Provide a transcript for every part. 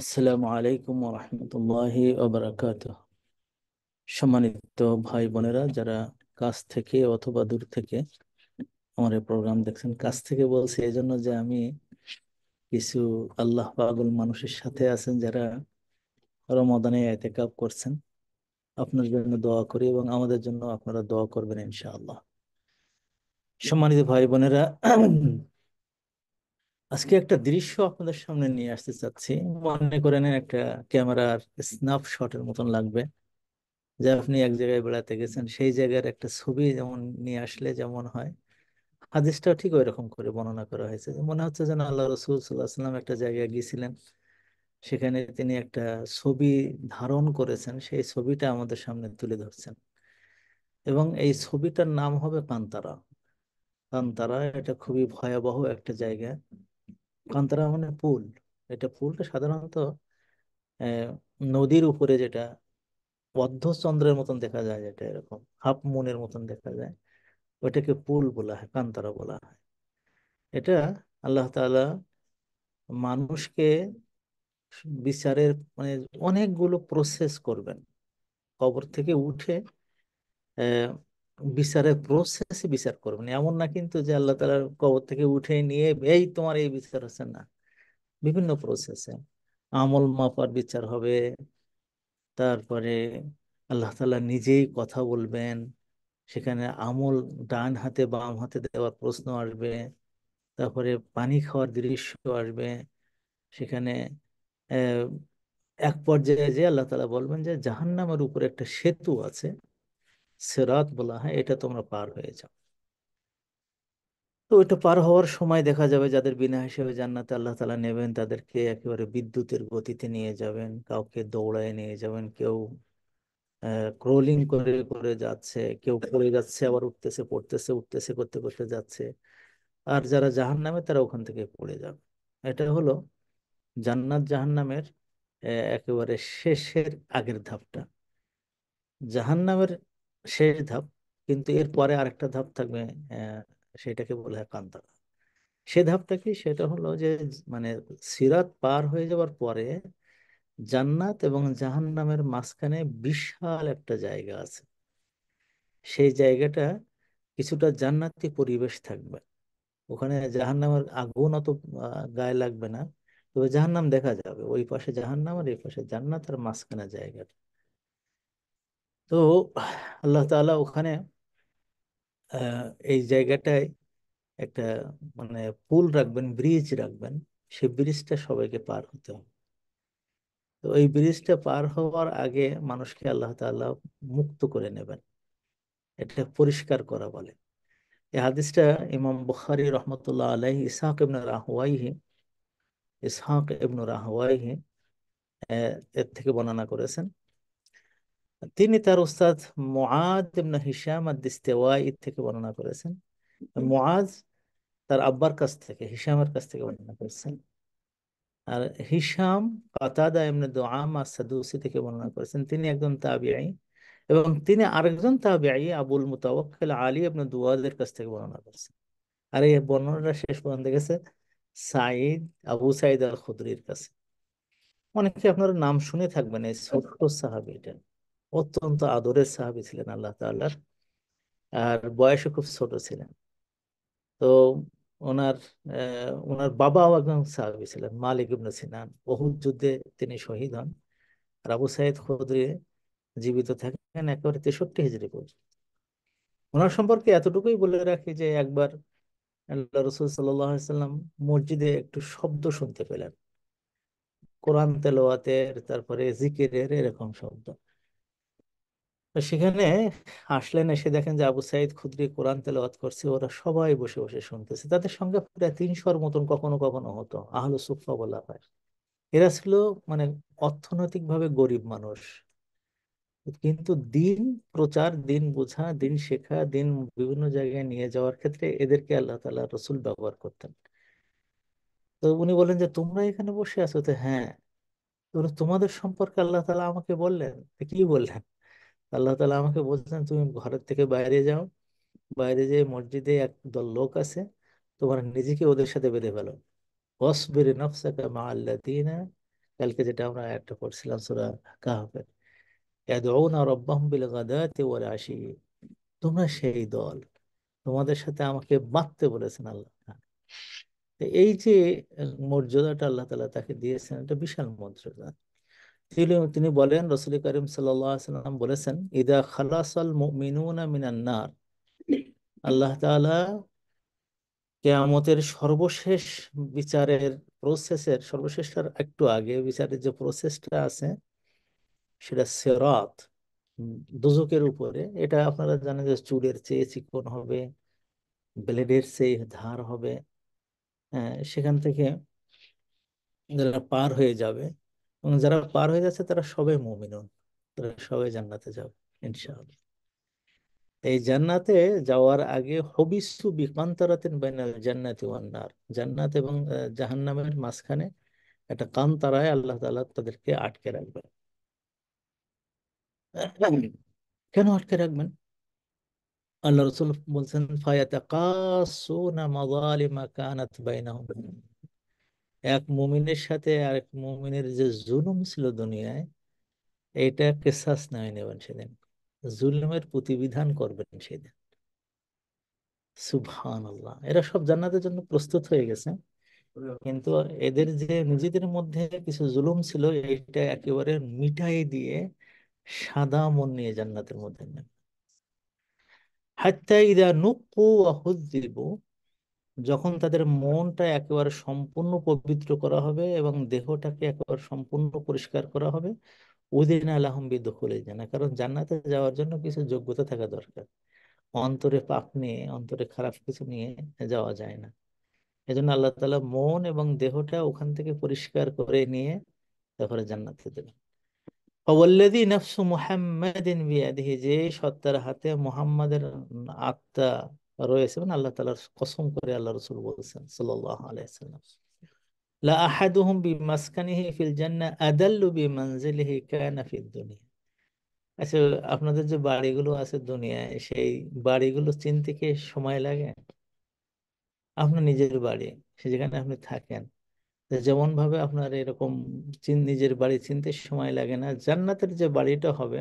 আসসালামু আলাইকুম রহমতুল্লাহি ওবরাকাত সম্মানিত ভাই বোনেরা যারা কাছ থেকে অথবা দূর থেকে আমার এই প্রোগ্রাম দেখছেন কাছ থেকে বলছি এই জন্য যে আমি কিছু আল্লাহ পাগল মানুষের সাথে আছেন যারা রমাদানে এতেকাব করছেন আপনার জন্য দোয়া করি এবং আমাদের জন্য আপনারা দোয়া করবেন ইনশাআল্লাহ সম্মানিত ভাই বোনেরা আজকে একটা দৃশ্য আপনাদের সামনে নিয়ে আসতে চাচ্ছি মনে করেন একটা ক্যামেরার স্ন্যাপশটের মতন লাগবে যে আপনি এক জায়গায় বেড়াতে গেছেন সেই জায়গার একটা ছবি যেমন নিয়ে আসলে যেমন হয় হাদিসটাও ঠিক ওই রকম করে বর্ণনা করা হয়েছে মনে হচ্ছে যেন আল্লাহ রসুল সাল্লাহ সাল্লাম একটা জায়গায় গিয়েছিলেন সেখানে তিনি একটা ছবি ধারণ করেছেন সেই ছবিটা আমাদের সামনে তুলে ধরছেন এবং এই ছবিটার নাম হবে কান্তারা কান্তারা এটা খুবই ভয়াবহ একটা জায়গা কান্তারা মানে পুল এটা পুলটা সাধারণত নদীর উপরে যেটা অর্ধচন্দ্রের মতন দেখা যায় যেটা এরকম হাফ মুনের মতন দেখা যায় ওইটাকে পুল বলা হয় কান্তারা বলা হয় এটা আল্লাহ তালা মানুষকে বিচারের মানে অনেকগুলো প্রসেস করবেন কবর থেকে উঠে বিচারের প্রসেসে বিচার করবেন এমন না কিন্তু যে আল্লাহ তালার কবর থেকে উঠে নিয়ে এই তোমার এই বিচার হচ্ছে না বিভিন্ন প্রসেসে আমল মাপার বিচার হবে তারপরে আল্লাহ তালা নিজেই কথা বলবেন সেখানে আমল ডান হাতে বাম হাতে দেওয়ার প্রশ্ন আসবে তারপরে পানি খাওয়ার দৃশ্য আসবে সেখানে এক পর্যায়ে যে আল্লাহ তালা বলবেন যে জাহান্নামের উপরে একটা সেতু আছে সেরাত বলা হ্যাঁ এটা তোমরা পার হয়ে যাও তো এটা পার হওয়ার সময় দেখা যাবে যাদের বিনা হিসেবে জান্নাতে আল্লাহ তালা নেবেন তাদেরকে একেবারে বিদ্যুতের গতিতে নিয়ে যাবেন কাউকে দৌড়ায় নিয়ে যাবেন কেউ ক্রোলিং করে করে যাচ্ছে কেউ পড়ে যাচ্ছে আবার উঠতেছে পড়তেছে উঠতেছে করতে করতে যাচ্ছে আর যারা জাহান নামে তারা ওখান থেকে পড়ে যাবে এটা হলো জান্নাত জাহান নামের একেবারে শেষের আগের ধাপটা জাহান নামের শেষ ধাপ কিন্তু এর পরে আরেকটা ধাপ থাকবে সেটাকে বলে হয় কান্তা সে ধাপটা কি সেটা হলো যে মানে সিরাত পার হয়ে যাওয়ার পরে জান্নাত এবং জাহান্নামের মাঝখানে বিশাল একটা জায়গা আছে সেই জায়গাটা কিছুটা জান্নাতি পরিবেশ থাকবে ওখানে জাহান্নামের আগুন অত গায়ে লাগবে না তবে জাহান্নাম দেখা যাবে ওই পাশে জাহান্নাম আর এই পাশে জান্নাত আর মাঝখানে জায়গাটা তো আল্লাহ তালা ওখানে এই জায়গাটায় একটা মানে পুল রাখবেন ব্রিজ রাখবেন সে ব্রিজটা সবাইকে পার হতে হবে তো এই ব্রিজটা পার হওয়ার আগে মানুষকে আল্লাহ তাল্লাহ মুক্ত করে নেবেন এটা পরিষ্কার করা বলে এই হাদিসটা ইমাম বুখারি রহমতুল্লাহ আলহ ইসাহ ইবন রাহওয়াইহি ইসাহ ইবন রাহওয়াইহি এর থেকে বর্ণনা করেছেন তিনি তার উস্তাদ মোয়াদ ইবনে হিসাম আর দিস্তেওয়াই থেকে বর্ণনা করেছেন মোয়াজ তার আব্বার কাছ থেকে হিসামের কাছ থেকে বর্ণনা করেছেন আর হিসাম কাতাদা ইবনে দোয়ামা সাদুসি থেকে বর্ণনা করেছেন তিনি একজন তাবিআই এবং তিনি আরেকজন তাবিআই আবুল মুতাওয়াক্কিল আলী ইবনে দুয়াদের কাছ থেকে বর্ণনা করেছেন আর এই বর্ণনাটা শেষ পর্যন্ত গেছে সাইদ আবু সাইদ আল খুদরির কাছে অনেকে আপনারা নাম শুনে থাকবেন এই ছোট্ট এটা অত্যন্ত আদরের সাহাবি ছিলেন আল্লাহ তাল্লাহার আর বয়সে খুব ছোট ছিলেন তো ওনার ওনার বাবাও একজন সাহাবি ছিলেন মালিক ইবনে সিনান বহুত যুদ্ধে তিনি শহীদ হন আর আবু সাইদ খুদরি জীবিত থাকেন একেবারে তেষট্টি হিজড়ি পর্যন্ত ওনার সম্পর্কে এতটুকুই বলে রাখি যে একবার আল্লাহ রসুল সাল্লাম মসজিদে একটু শব্দ শুনতে পেলেন কোরআন তেলোয়াতের তারপরে জিকিরের এরকম শব্দ সেখানে আসলেন এসে দেখেন যে আবু সাইদ খুদ্রি কোরআন তেলাওয়াত করছে ওরা সবাই বসে বসে শুনতেছে তাদের সঙ্গে প্রায় তিনশোর মতন কখনো কখনো হতো আহল সুফা বলা হয় এরা ছিল মানে অর্থনৈতিক ভাবে গরিব মানুষ কিন্তু দিন প্রচার দিন বোঝা দিন শেখা দিন বিভিন্ন জায়গায় নিয়ে যাওয়ার ক্ষেত্রে এদেরকে আল্লাহ তালা রসুল ব্যবহার করতেন তো উনি বলেন যে তোমরা এখানে বসে আছো তো হ্যাঁ তোমাদের সম্পর্কে আল্লাহ তালা আমাকে বললেন কি বললেন আল্লাহ তালা আমাকে বলছেন তুমি ঘরের থেকে বাইরে যাও বাইরে যেয়ে মসজিদে একদল লোক আছে তোমার নিজেকে ওদের সাথে বেঁধে ফেলো অসবির নফসাকা মা আল্লাহ দিনা কালকে যেটা আমরা একটা পড়ছিলাম সুরা কাহাফের তোমরা সেই দল তোমাদের সাথে আমাকে বাঁধতে বলেছেন আল্লাহ এই যে মর্যাদাটা আল্লাহ তালা তাকে দিয়েছেন একটা বিশাল মর্যাদা তিনি বলেন রসুল করিম সাল্লাম বলেছেন ইদা খালাসাল মিনান্নার আল্লাহ তালা কেয়ামতের সর্বশেষ বিচারের প্রসেসের সর্বশেষটার একটু আগে বিচারের যে প্রসেসটা আছে সেটা সেরাত দুজকের উপরে এটা আপনারা জানেন যে চুলের চেয়ে চিকন হবে ব্লেডের চেয়ে ধার হবে হ্যাঁ সেখান থেকে পার হয়ে যাবে এবং যারা পার হয়ে যাচ্ছে তারা সবাই মুমিনুন তারা সবাই জান্নাতে যাবে ইনশাআল্লাহ এই জান্নাতে যাওয়ার আগে হবিসু বিকান্তরাতেন বাইনাল জান্নাতি ওয়ান্নার জান্নাত এবং জাহান্নামের মাঝখানে একটা কান তারায় আল্লাহ তালা তাদেরকে আটকে রাখবেন কেন আটকে রাখবেন আল্লাহ রসুল বলছেন ফায়াতাকাসুনা মাযালিমা কানাত বাইনাহুম এক মুমিনের সাথে এক মুমিনের যে জুলুম ছিল দুনিয়ায় এটা কেসাস নয় নেবেন সেদিন জুলুমের প্রতিবিধান করবেন সেদিন সুভান আল্লাহ এরা সব জান্নাতের জন্য প্রস্তুত হয়ে গেছে কিন্তু এদের যে নিজেদের মধ্যে কিছু জুলুম ছিল এটা একেবারে মিটাই দিয়ে সাদা মন নিয়ে জান্নাতের মধ্যে নেন হাত্তা ইদা নুকু ওয়া যখন তাদের মনটা একেবারে সম্পূর্ণ পবিত্র করা হবে এবং দেহটাকে একেবারে সম্পূর্ণ পরিষ্কার করা হবে উদিন আলহম্বি দখলে জানা কারণ জান্নাতে যাওয়ার জন্য কিছু যোগ্যতা থাকা দরকার অন্তরে পাপ নিয়ে অন্তরে খারাপ কিছু নিয়ে যাওয়া যায় না এজন্য আল্লাহ তালা মন এবং দেহটা ওখান থেকে পরিষ্কার করে নিয়ে তারপরে জান্নাতে দেবে যে সত্তার হাতে মোহাম্মদের আত্মা রয়েছে মানে আল্লাহ তালার কসম করে আল্লাহ রসুল বলছেন সাল্লাহ আলাইসাল্লাম আচ্ছা, আপনাদের যে বাড়িগুলো আছে দুনিয়ায় সেই বাড়িগুলো চিনতে কি সময় লাগে আপনার নিজের বাড়ি যেখানে আপনি থাকেন যেমন ভাবে আপনার এরকম নিজের বাড়ি চিনতে সময় লাগে না জান্নাতের যে বাড়িটা হবে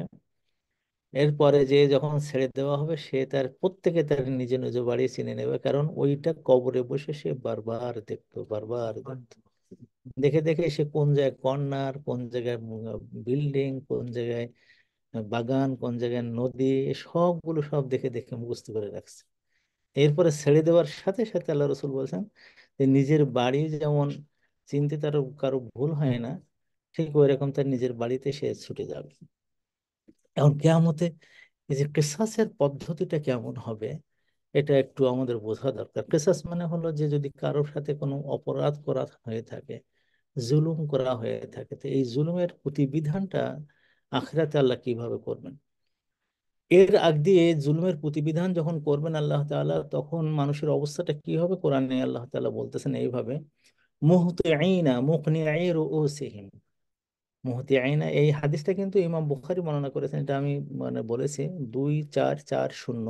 এরপরে যে যখন ছেড়ে দেওয়া হবে সে তার প্রত্যেকে তার নিজে নিজ বাড়ি চিনে নেবে কারণ ওইটা কবরে বসে সে বারবার দেখতো বারবার দেখতো দেখে দেখে সে কোন জায়গায় কর্নার কোন জায়গায় বিল্ডিং কোন জায়গায় বাগান কোন জায়গায় নদী সবগুলো সব দেখে দেখে মুখস্থ করে রাখছে এরপরে ছেড়ে দেওয়ার সাথে সাথে আল্লাহ রসুল বলছেন যে নিজের বাড়ি যেমন চিনতে তার কারো ভুল হয় না ঠিক ওই রকম তার নিজের বাড়িতে সে ছুটে যাবে এখন কেয়ামতে এই যে কেসাসের পদ্ধতিটা কেমন হবে এটা একটু আমাদের বোঝা দরকার কেসাস মানে হলো যে যদি কারোর সাথে কোনো অপরাধ করা হয়ে থাকে জুলুম করা হয়ে থাকে তো এই জুলুমের প্রতিবিধানটা আখেরাতে আল্লাহ কিভাবে করবেন এর আগ দিয়ে জুলুমের প্রতিবিধান যখন করবেন আল্লাহ তাআলা তখন মানুষের অবস্থাটা কি হবে কোরআনে আল্লাহ তাআলা বলতেছেন এইভাবে মুহতাইনা ও রুউসিহিম মুহতি আইনা এই হাদিসটা কিন্তু ইমাম বুখারি বর্ণনা করেছেন এটা আমি মানে বলেছি দুই চার চার শূন্য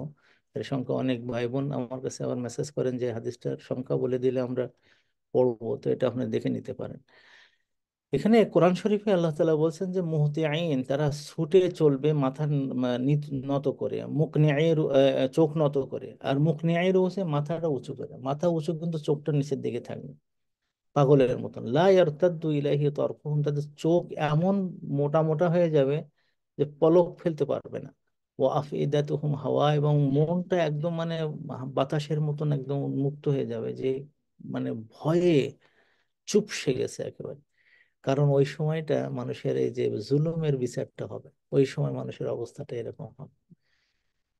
এর সংখ্যা অনেক ভাই বোন আমার কাছে আবার মেসেজ করেন যে হাদিসটার সংখ্যা বলে দিলে আমরা পড়বো তো এটা আপনি দেখে নিতে পারেন এখানে কোরআন শরীফে আল্লাহ তালা বলছেন যে মুহতি আইন তারা ছুটে চলবে মাথা নত করে মুখ ন্যায়ের চোখ নত করে আর মুখ ন্যায়ের হচ্ছে মাথাটা উঁচু করে মাথা উঁচু কিন্তু চোখটা নিচের দিকে থাকবে পাগলের মতন লাই দুই ইলাহি তর্কহম তাদের চোখ এমন মোটা মোটা হয়ে যাবে যে পলক ফেলতে পারবে না ও আফিদাতুহুম হাওয়া এবং মনটা একদম মানে বাতাসের মতন একদম উন্মুক্ত হয়ে যাবে যে মানে ভয়ে চুপ সে গেছে একেবারে কারণ ওই সময়টা মানুষের এই যে জুলুমের বিচারটা হবে ওই সময় মানুষের অবস্থাটা এরকম হবে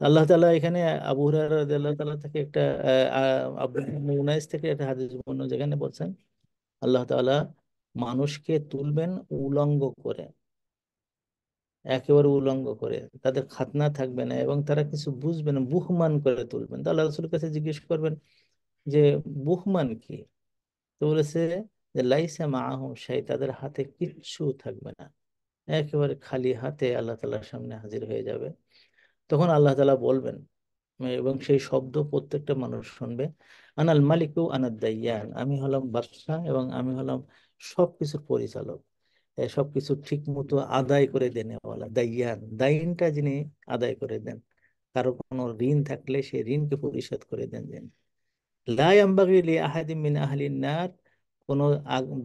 আল্লাহ তালা এখানে আবু আল্লাহ তালা থেকে একটা আবু মুনাইস থেকে একটা হাদিস বর্ণ যেখানে বলছেন আল্লাহ তালা মানুষকে তুলবেন উলঙ্গ করে একেবারে উলঙ্গ করে তাদের খাতনা থাকবে না এবং তারা কিছু বুঝবে না বুহমান করে তুলবেন তা আল্লাহ রসুলের কাছে জিজ্ঞেস করবেন যে বুহমান কি তো বলেছে যে মা মাহম সাই তাদের হাতে কিচ্ছু থাকবে না একেবারে খালি হাতে আল্লাহ তালার সামনে হাজির হয়ে যাবে তখন আল্লাহ তালা বলবেন এবং সেই শব্দ প্রত্যেকটা মানুষ শুনবে আনাল মালিকু আনাদ দাইয়ান আমি হলাম বাদশাহ এবং আমি হলাম সব পরিচালক সবকিছু ঠিক মতো আদায় করে দেন দাইয়ান দাইনটা যিনি আদায় করে দেন কারো কোনো ঋণ থাকলে সেই ঋণকে পরিশোধ করে দেন যিনি লাই আম্বাগি লি আহলিন কোন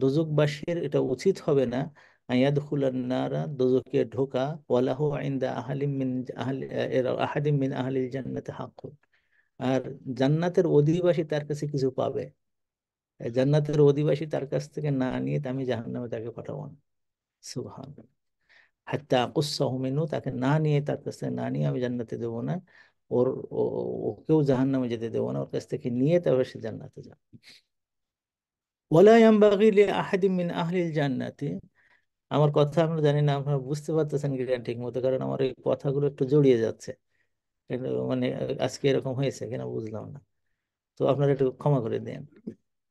দুজকবাসীর এটা উচিত হবে না আয়াদুলান্নারা দোজকে ঢোকা ওয়ালাহ আইন্দা জান্নাতে আর জান্নাতের অধিবাসী তার কাছে কিছু পাবে জান্নাতের অধিবাসী তার কাছ থেকে না নিয়ে আমি জাহান্নামে তাকে পাঠাবো না সুবহান হাত্তা আকুসাহ তাকে না নিয়ে তার কাছ থেকে না নিয়ে আমি জান্নাতে দেবো না ওর ওকেও জাহান নামে যেতে দেবো না ওর কাছ থেকে নিয়ে তবে সে জান্নাতে যাবে ওলা ইয়াম্বাগি লি আহাদিম মিন আহলিল জান্নাতে আমার কথা আমরা জানি না আপনারা বুঝতে পারতেছেন কিনা ঠিক মতো কারণ আমার এই কথাগুলো একটু জড়িয়ে যাচ্ছে মানে আজকে এরকম হয়েছে কিনা বুঝলাম না তো আপনারা একটু ক্ষমা করে দেন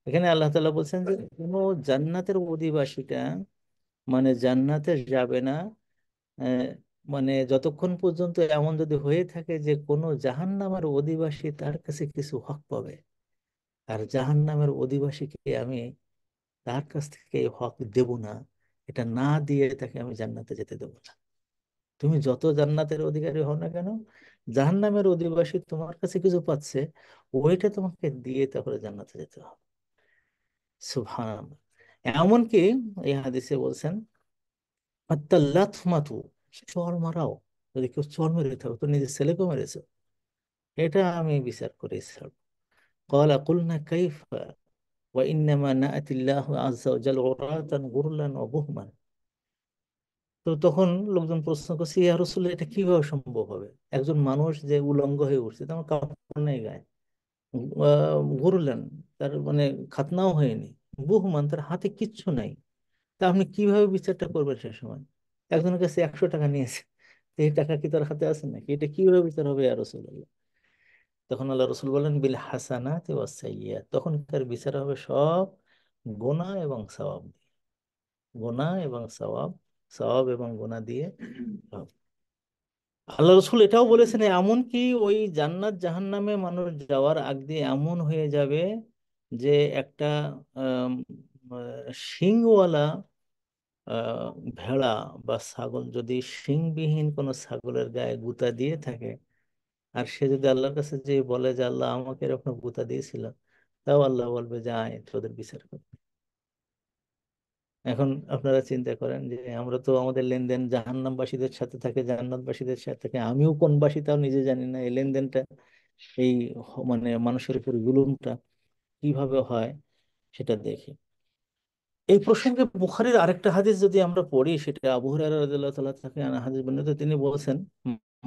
এখানে আল্লাহ তালা বলছেন যে কোনো জান্নাতের অধিবাসীটা মানে জান্নাতে যাবে না মানে যতক্ষণ পর্যন্ত এমন যদি হয়ে থাকে যে কোনো জাহান নামের অধিবাসী তার কাছে কিছু হক পাবে আর জাহান নামের অধিবাসীকে আমি তার কাছ থেকে হক দেব না এটা না দিয়ে তাকে আমি জান্নাতে যেতে দেবো না তুমি যত জান্নাতের অধিকারী হও না কেন জাহান নামের অধিবাসী তোমার কাছে কিছু পাচ্ছে ওইটা তোমাকে দিয়ে তারপরে জান্নাতে যেতে হবে সুভান এমনকি এই হাদিসে বলছেন মাতু চর মারাও যদি কেউ চর মেরে থাকো তো নিজের ছেলেকেও মেরেছ এটা আমি বিচার করে ছাড়ব কলা কুলনা কাইফা তো তখন লোকজন প্রশ্ন করছে ইয়া রসুল এটা কিভাবে সম্ভব হবে একজন মানুষ যে উলঙ্গ হয়ে উঠছে তেমন মানে কাপড় নেই গায়ে ঘুরলেন তার মানে খাতনাও হয়নি বহুমান তার হাতে কিচ্ছু নাই তা আপনি কিভাবে বিচারটা করবেন সে সময় একজনের কাছে একশো টাকা নিয়েছে এই টাকা কি তার হাতে আছে নাকি এটা কিভাবে বিচার হবে ইয়া রসুল্লাহ তখন আল্লাহ রসুল বলেন বিল হাসানাত ওয়া তখন তখনকার বিচার হবে সব গোনা এবং সওয়াব দিয়ে গোনা এবং সওয়াব সওয়াব এবং গোনা দিয়ে আল্লাহ রসুল এটাও বলেছেন এমন কি ওই জান্নাত জাহান্নামে মানুষ যাওয়ার আগ দিয়ে এমন হয়ে যাবে যে একটা শিংওয়ালা ভেড়া বা ছাগল যদি শিংবিহীন কোনো ছাগলের গায়ে গুতা দিয়ে থাকে আর সে যদি আল্লাহর কাছে যে বলে যে আল্লাহ আমাকে এরকম গুতা দিয়েছিল তাও আল্লাহ বলবে যে আয় তোদের বিচার করবে এখন আপনারা চিন্তা করেন যে আমরা তো আমাদের লেনদেন জাহান্নামবাসীদের সাথে থাকে জান্নাতবাসীদের সাথে থাকে আমিও কোন বাসী তাও নিজে জানি না এই লেনদেনটা এই মানে মানুষের উপর জুলুমটা কিভাবে হয় সেটা দেখি এই প্রসঙ্গে বুখারির আরেকটা হাদিস যদি আমরা পড়ি সেটা আবু হুরায়রা রাদিয়াল্লাহু তাআলা থেকে হাদিস বর্ণিত তিনি বলেছেন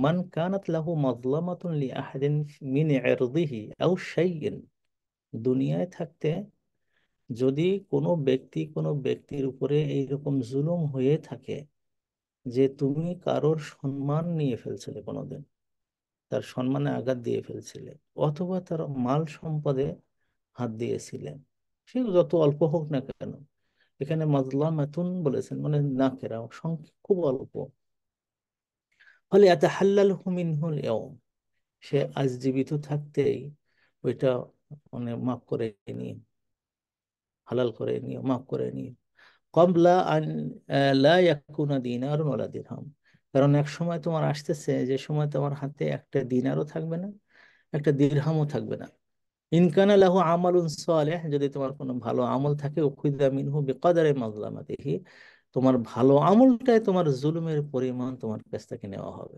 মান কানাত লাহু মাজলামাতুন লি আহাদিন মিন ইরদিহি আও শাইইন দুনিয়ায় থাকতে যদি কোনো ব্যক্তি কোনো ব্যক্তির উপরে এইরকম জুলুম হয়ে থাকে যে তুমি কারোর সম্মান নিয়ে ফেলছিলে কোনোদিন তার সম্মানে আঘাত দিয়ে ফেলছিলে অথবা তার মাল সম্পদে হাত দিয়েছিলে সে যত অল্প হোক না কেন এখানে মাজলামাতুন বলেছেন মানে না কেরা সংখ্যা খুব অল্প ফলে এত হাল্লাল হুমিন হুল সে আজ জীবিত থাকতেই ওইটা মানে মাফ করে নিয়ে হালাল করে নিয়ে মাফ করে নিয়ে লা কারণ এক সময় তোমার আসতেছে যে সময় তোমার হাতে একটা দিনারও থাকবে না একটা দিরহামও থাকবে না ইনকানা লাহু আমালুন সালেহ যদি তোমার কোনো ভালো আমল থাকে উখিদা মিনহু বিকাদারে দেখি তোমার ভালো আমলটাই তোমার জুলুমের পরিমাণ তোমার কাছ থেকে নেওয়া হবে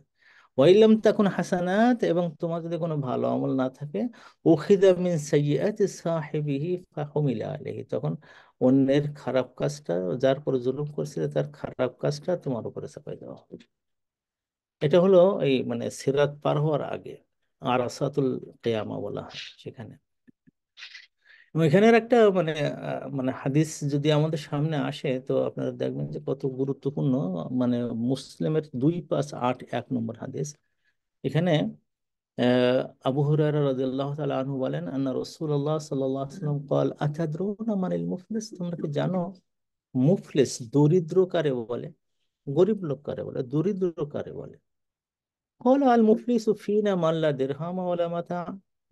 ওয়াইলাম তখন হাসানাত এবং তোমার যদি কোনো ভালো আমল না থাকে ওখিদা মিন সাইয়াতি সাহেবিহি ফাহমিলা আলাইহি তখন অন্যের খারাপ কাজটা যার পর জুলুম করছিল তার খারাপ কাজটা তোমার উপরে চাপাই দেওয়া হবে এটা হলো এই মানে সিরাত পার হওয়ার আগে আর আসাতুল কেয়ামা বলা সেখানে এখানের একটা মানে মানে হাদিস যদি আমাদের সামনে আসে তো আপনারা দেখবেন যে কত গুরুত্বপূর্ণ মানে মুসলিমের দুই পাঁচ আট এক নম্বর হাদিস এখানে আবু হুরায়রা তাআলা আনহু বলেন আন্না রাসূলুল্লাহ সাল্লাল্লাহু আলাইহি ওয়াসাল্লাম আতাদরুনা মানিল মুফলিস তোমরা কি জানো মুফলিস দরিদ্র কারে বলে গরিব লোক কারে বলে দরিদ্র কারে বলে কল আল মুফলিসু ফিনা মাল্লা দিরহামা ওয়ালা মাতা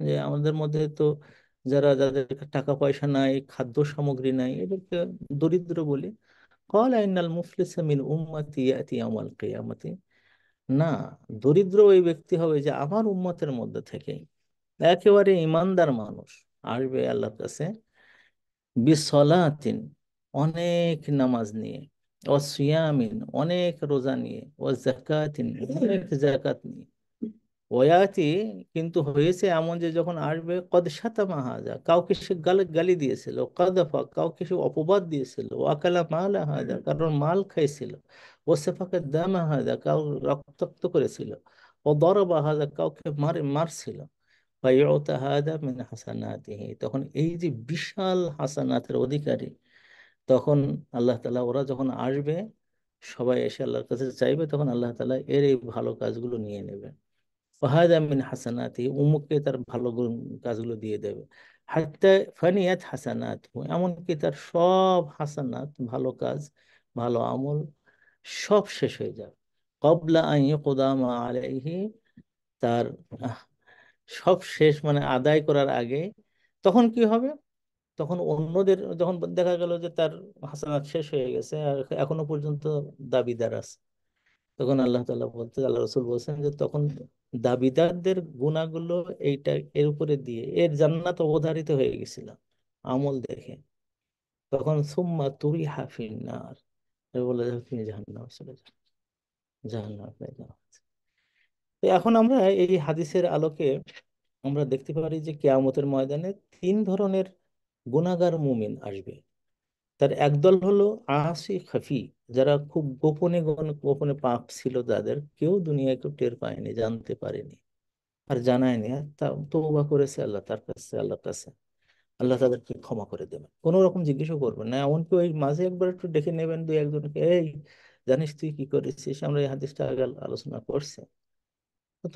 যে আমাদের মধ্যে তো যারা যাদের টাকা পয়সা নাই খাদ্য সামগ্রী নাই এদেরকে দরিদ্র বলি কল আইনাল মুফলিসা মিন উম্মাতি ইয়াতি আমাল কিয়ামতি না দরিদ্র ওই ব্যক্তি হবে যে আমার উম্মতের মধ্যে থেকেই একেবারে ইমানদার মানুষ আসবে আল্লাহর কাছে বিসলাতিন অনেক নামাজ নিয়ে ও সিয়ামিন অনেক রোজা নিয়ে ও জাকাতিন অনেক জাকাত নিয়ে ওয়াতি কিন্তু হয়েছে এমন যে যখন আসবে কদ সাতা হাজা কাউকে সে গাল গালি দিয়েছিল কদফা কাউকে সে অপবাদ দিয়েছিল ওয়াকালা মাল হাজা কারণ মাল খাইছিল ও সেফাকে দাম হাজা কাউ রক্তাক্ত করেছিল ও দরবা হাজা কাউকে মারে মারছিল তখন এই যে বিশাল হাসানাতের অধিকারী তখন আল্লাহ তালা ওরা যখন আসবে সবাই এসে আল্লাহর কাছে চাইবে তখন আল্লাহ তালা এর এই ভালো কাজগুলো নিয়ে নেবেন ওহাদা মিন হাসানাতি উমুককে তার ভালো কাজগুলো দিয়ে দেবে হাত্তা ফানিয়াত হাসানাত এমনকি তার সব হাসানাত ভালো কাজ ভালো আমল সব শেষ হয়ে যাবে কবলা আই কোদামা আলাইহি তার সব শেষ মানে আদায় করার আগে তখন কি হবে তখন অন্যদের যখন দেখা গেল যে তার হাসানাত শেষ হয়ে গেছে আর এখনো পর্যন্ত দাবিদার আছে তখন আল্লাহ তাল্লাহ বলতে আল্লাহ রসুল বলছেন যে তখন দাবিদারদের গুণাগুলো এইটা এর উপরে দিয়ে এর জান্নাত অবধারিত হয়ে গেছিল আমল দেখে তখন সুম্মা তুরি হাফিন নার বলে তুমি জাহান্নামে চলে যাও তো এখন আমরা এই হাদিসের আলোকে আমরা দেখতে পারি যে কেয়ামতের ময়দানে তিন ধরনের গুণাগার মুমিন আসবে তার একদল হলো আসি খাফি যারা খুব গোপনে গোপনে পাপ ছিল তাদের কেউ দুনিয়া কেউ টের পায়নি জানতে পারেনি আর জানায়নি তৌবা করেছে আল্লাহ তার কাছে আল্লাহর কাছে আল্লাহ তাদেরকে ক্ষমা করে দেবেন কোন রকম জিজ্ঞেসও করবেন না এমনকি ওই মাঝে একবার একটু ডেকে নেবেন দুই একজনকে এই জানিস তুই কি করেছিস আমরা এই হাদিসটা আগে আলোচনা করছি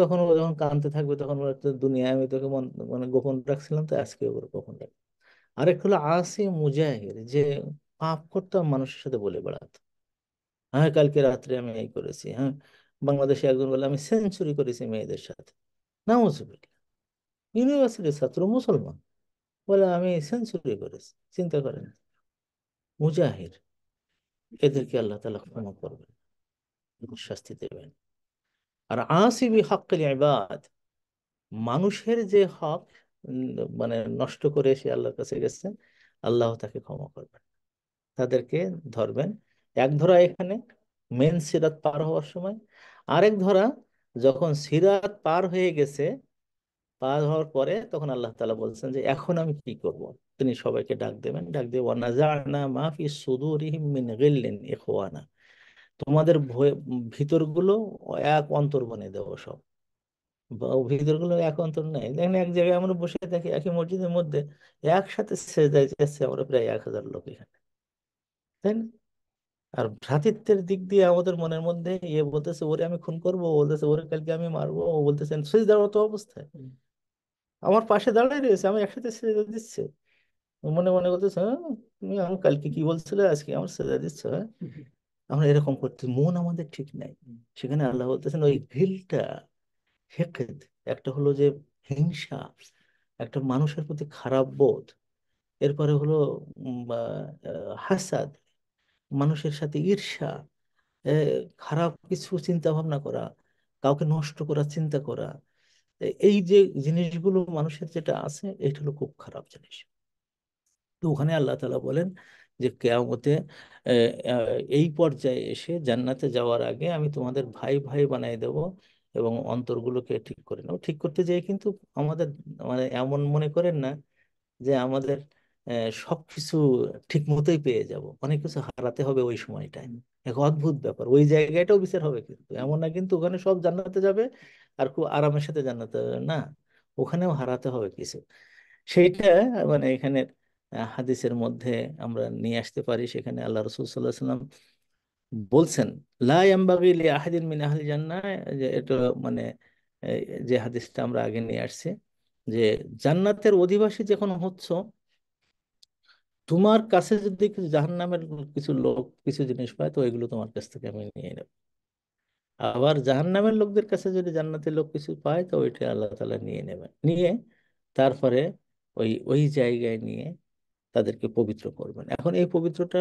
তখন ও যখন কানতে থাকবে তখন ওর দুনিয়ায় আমি তোকে মানে গোপন রাখছিলাম তো আজকে ওর গোপন রাখ আরেক হলো আসে মুজাহির যে পাপ করতাম মানুষের সাথে বলে বেড়াতো হ্যাঁ কালকে রাত্রে আমি এই করেছি হ্যাঁ বাংলাদেশে একজন বলে আমি সেঞ্চুরি করেছি মেয়েদের সাথে নাউজুবিল্লা ইউনিভার্সিটির ছাত্র মুসলমান বলে আমি সেঞ্চুরি করেছি চিন্তা করেন মুজাহির এদেরকে আল্লাহ তালা ক্ষমা করবেন শাস্তি দেবেন আর আসিবি হকলি বাদ মানুষের যে হক মানে নষ্ট করে সে আল্লাহর কাছে গেছে আল্লাহ তাকে ক্ষমা করবেন তাদেরকে ধরবেন এক ধরা এখানে মেন সিরাত পার হওয়ার সময় আরেক ধরা যখন সিরাত পার হয়ে গেছে পার হওয়ার পরে তখন আল্লাহ তালা বলছেন যে এখন আমি কি করব। তিনি সবাইকে ডাক দেবেন ডাক দিয়ে ওয়ানাজানা মাফি সুদুরিহিম মিন গিল্লিন ইখওয়ানা তোমাদের ভিতরগুলো এক অন্তর বনে দেবো সব ভিতরগুলো এক অন্তর নেই দেখেন এক জায়গায় আমরা বসে থাকি একই মসজিদের মধ্যে একসাথে আমরা প্রায় এক হাজার লোক এখানে তাই না আর ভ্রাতৃত্বের দিক দিয়ে আমাদের মনের মধ্যে ইয়ে বলতেছে ওরে আমি খুন করবো বলতেছে ওরে কালকে আমি মারবো ও বলতেছে সুইচ দাঁড়াতো অবস্থায় আমার পাশে দাঁড়াই রয়েছে আমি একসাথে সেজা দিচ্ছে মনে মনে করতেছে হ্যাঁ, তুমি আমার কালকে কি বলছিলে আজকে আমার সেজা দিচ্ছ হ্যাঁ আমরা এরকম করতে মন আমাদের ঠিক নাই সেখানে আল্লাহ বলতেছেন ওই ভিলটা হেকেদ একটা হলো যে হিংসা একটা মানুষের প্রতি খারাপ বোধ এরপরে হলো হাসাদ মানুষের সাথে ঈর্ষা খারাপ কিছু চিন্তা ভাবনা করা কাউকে নষ্ট করা চিন্তা করা এই যে জিনিসগুলো মানুষের যেটা আছে এটা হলো খুব খারাপ জিনিস তো ওখানে আল্লাহ তালা বলেন যে কেয়ামতে এই পর্যায়ে এসে জান্নাতে যাওয়ার আগে আমি তোমাদের ভাই ভাই বানাই দেব এবং অন্তরগুলোকে ঠিক করে নেব ঠিক করতে যেয়ে কিন্তু আমাদের মানে এমন মনে করেন না যে আমাদের সবকিছু ঠিক মতোই পেয়ে যাব অনেক কিছু হারাতে হবে ওই সময়টায় এক অদ্ভুত ব্যাপার ওই জায়গাটাও বিচার হবে কিন্তু এমন না কিন্তু ওখানে সব জান্নাতে যাবে আর খুব আরামের সাথে জান্নাতে যাবে না ওখানেও হারাতে হবে কিছু সেইটা মানে এখানে হাদিসের মধ্যে আমরা নিয়ে আসতে পারি সেখানে আল্লাহ রসুল সাল্লাহ সাল্লাম বলছেন লাম্বাগি আহাদিন মিন আহলি জান্না যে এটা মানে যে হাদিসটা আমরা আগে নিয়ে আসছি যে জান্নাতের অধিবাসী যখন হচ্ছ তোমার কাছে যদি জাহান নামের কিছু লোক কিছু জিনিস পায় তো এগুলো তোমার কাছ থেকে আমি নিয়ে নেব আবার জাহান নামের লোকদের কাছে যদি জান্নাতের লোক কিছু পায় তো ওইটা আল্লাহ তালা নিয়ে নেবেন নিয়ে তারপরে ওই ওই জায়গায় নিয়ে তাদেরকে পবিত্র করবেন এখন এই পবিত্রটা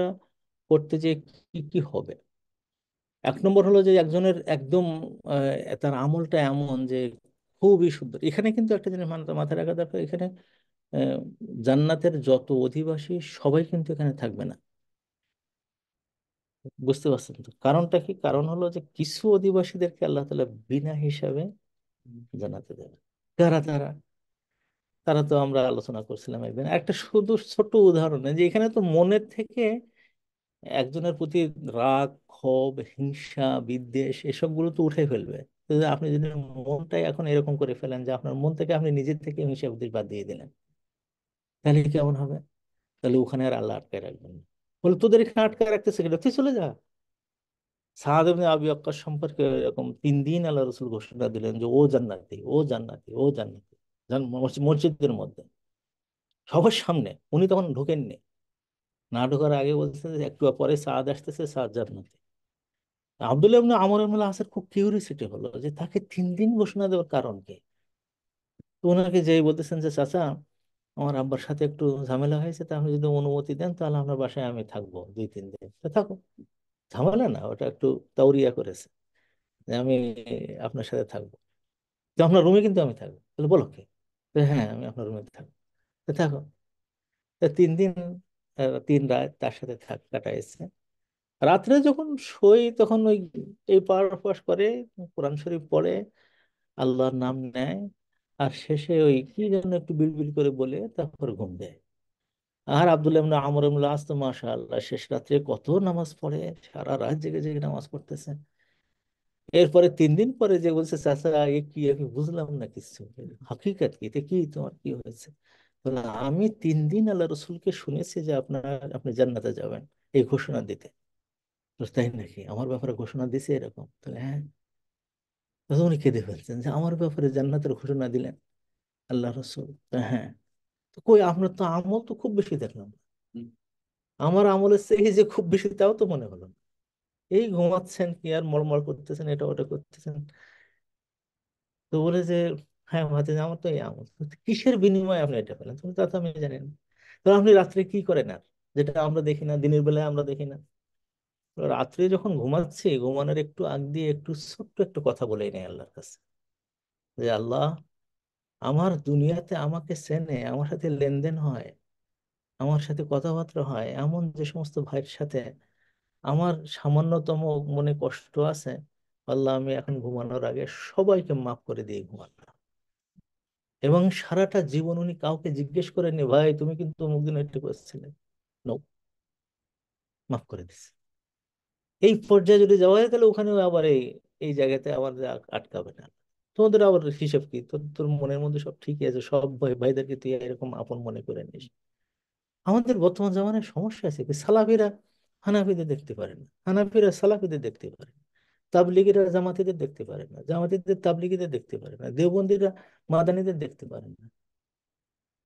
করতে যে কি কি হবে এক নম্বর হলো যে একজনের একদম তার আমলটা এমন যে খুবই সুন্দর এখানে কিন্তু একটা জিনিস মাথায় রাখা দরকার এখানে জান্নাতের যত অধিবাসী সবাই কিন্তু এখানে থাকবে না বুঝতে পারছেন তো কারণটা কি কারণ হলো যে কিছু অধিবাসীদেরকে আল্লাহ তালা বিনা হিসাবে জানাতে দেবে কারা তারা তারা তো আমরা আলোচনা করছিলাম একদিন একটা শুধু ছোট উদাহরণে যে এখানে তো মনের থেকে একজনের প্রতি রাগ ক্ষোভ হিংসা বিদ্বেষ এসবগুলো তো উঠে ফেলবে আপনি যদি মনটাই এখন এরকম করে ফেলেন যে আপনার মন থেকে আপনি নিজের থেকে হিংসা বিদ্বেষ বাদ দিয়ে দিলেন তাহলে কেমন হবে তাহলে ওখানে আর আল্লাহ আটকায় রাখবেন না বলে তোদের এখানে আটকায় রাখতে সেখানে তুই চলে যা সাদ আবি অক্কার সম্পর্কে এরকম তিন দিন আল্লাহ রসুল ঘোষণা দিলেন যে ও জান্নাতি ও জান্নাতি ও জান্নাতি মসজিদের মধ্যে সবার সামনে উনি তখন ঢোকেননি না ঢোকার আগে বলছেন একটু পরে সাদ আসতেছে সাদ জান্নাতি আবদুল্লাহ ইবনে আমর ইবনে আসের খুব কিউরিসিটি হলো যে তাকে তিন দিন ঘোষণা দেওয়ার কারণ কি তো ওনাকে যে বলতেছেন যে চাচা আমার আব্বার সাথে একটু ঝামেলা হয়েছে তা আপনি যদি অনুমতি দেন তাহলে আপনার বাসায় আমি থাকবো দুই তিন দিন থাকো ঝামেলা না ওটা একটু তাওরিয়া করেছে আমি আপনার সাথে থাকবো তো আপনার রুমে কিন্তু আমি থাকবো তাহলে বলো কি হ্যাঁ আমি আপনার রুমে থাকবো তো থাকো তিন দিন তিন রাত তার সাথে থাক কাটাইছে রাত্রে যখন শোয় তখন ওই এই পার উপবাস করে কোরআন শরীফ পড়ে আল্লাহর নাম নেয় আর শেষে ওই কি যেন একটু বিড়বিড় করে বলে তারপর ঘুম দেয় আর আবদুল্লাহ ইবনে আমর ইবনে আস তো মাশাআল্লাহ শেষ রাত্রে কত নামাজ পড়ে সারা রাত জেগে জেগে নামাজ পড়তেছেন এরপরে তিন দিন পরে যে বলছে চাচা এ কি আমি বুঝলাম না কিছু হাকিকত কি এটা কি তোমার কি হয়েছে বললাম আমি তিন দিন আল্লাহ রসুলকে শুনেছি যে আপনার আপনি জান্নাতে যাবেন এই ঘোষণা দিতে তাই নাকি আমার ব্যাপারে ঘোষণা দিছে এরকম তাহলে হ্যাঁ উনি কেঁদে ফেলছেন যে আমার ব্যাপারে জান্নাতের ঘোষণা দিলেন আল্লাহ রসুল হ্যাঁ কই আপনার তো আমল তো খুব বেশি দেখলাম আমার আমলের সেই যে খুব বেশি তাও তো মনে হলো এই ঘুমাচ্ছেন কি আর মলমল করতেছেন এটা ওটা করতেছেন তো বলে যে হ্যাঁ মাঝে আমার তো এই আমল কিসের বিনিময়ে আপনি এটা পেলেন তুমি তা তো আমি জানি না তো আপনি রাত্রে কি করেন আর যেটা আমরা দেখি না দিনের বেলায় আমরা দেখি না রাত্রে যখন ঘুমাচ্ছি ঘুমানোর একটু আগ দিয়ে একটু ছোট্ট একটু কথা বলে নেই আল্লাহর কাছে যে আল্লাহ আমার দুনিয়াতে আমাকে চেনে আমার সাথে লেনদেন হয় আমার সাথে কথাবার্তা হয় এমন যে সমস্ত ভাইয়ের সাথে আমার সামান্যতম মনে কষ্ট আছে আল্লাহ আমি এখন ঘুমানোর আগে সবাইকে মাফ করে দিয়ে ঘুমান এবং সারাটা জীবন উনি কাউকে জিজ্ঞেস করেনি ভাই তুমি কিন্তু অমুক দিন একটু করছিলে মাফ করে দিছে এই পর্যায়ে যদি যাওয়া হয় তাহলে ওখানেও আবার এই এই জায়গাতে আবার আটকাবে না তোমাদের আবার হিসেব কি তোর তোর মনের মধ্যে সব ঠিকই আছে সব ভাই ভাইদেরকে তুই এরকম আপন মনে করে নিস আমাদের বর্তমান জামানায় সমস্যা আছে কি সালাফিরা হানাফিদের দেখতে পারে না হানাফিরা সালাফিদের দেখতে পারে না তাবলিগিরা জামাতিদের দেখতে পারে না জামাতিদের তাবলিগিদের দেখতে পারে না দেওবন্দিরা মাদানিদের দেখতে পারে না